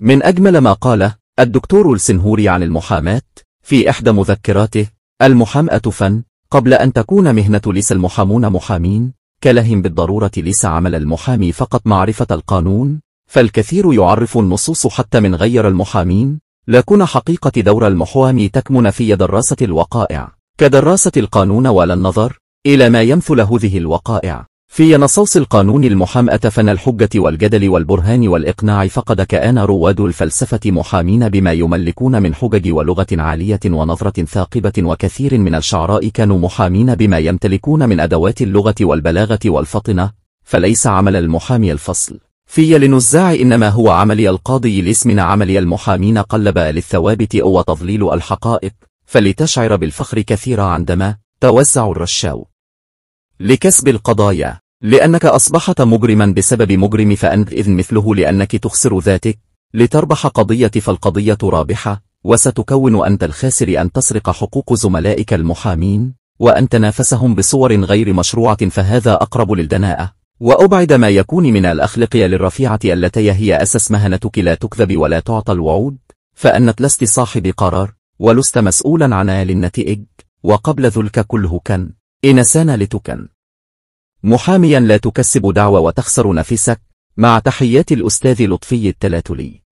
من أجمل ما قاله الدكتور السنهوري عن المحاماة في إحدى مذكراته المحامأة فن قبل أن تكون مهنة ليس المحامون محامين كلهم بالضرورة ليس عمل المحامي فقط معرفة القانون فالكثير يعرف النصوص حتى من غير المحامين لكن حقيقة دور المحامي تكمن في دراسة الوقائع كدراسة القانون ولا النظر إلى ما يمثل هذه الوقائع في نصوص القانون المحام أتفن الحجة والجدل والبرهان والإقناع فقد كآن رواد الفلسفة محامين بما يملكون من حجج ولغة عالية ونظرة ثاقبة وكثير من الشعراء كانوا محامين بما يمتلكون من أدوات اللغة والبلاغة والفطنة فليس عمل المحامي الفصل في لنزاع إنما هو عملي القاضي لاسمنا عملي المحامين قلب للثوابت أو تضليل الحقائق فلتشعر بالفخر كثيرا عندما توزع الرشاو لكسب القضايا لأنك أصبحت مجرما بسبب مجرم فأنت إذن مثله لأنك تخسر ذاتك لتربح قضية فالقضية رابحة وستكون أنت الخاسر أن تسرق حقوق زملائك المحامين وأن تنافسهم بصور غير مشروعة فهذا أقرب للدناءة وأبعد ما يكون من الأخلاقية للرفيعة التي هي أساس مهنتك لا تكذب ولا تعطى الوعود فأنت لست صاحب قرار ولست مسؤولا عن النتائج وقبل ذلك كله كان إنسان لتكن محاميا لا تكسب دعوى وتخسر نفسك مع تحيات الأستاذ لطفي التلاتلي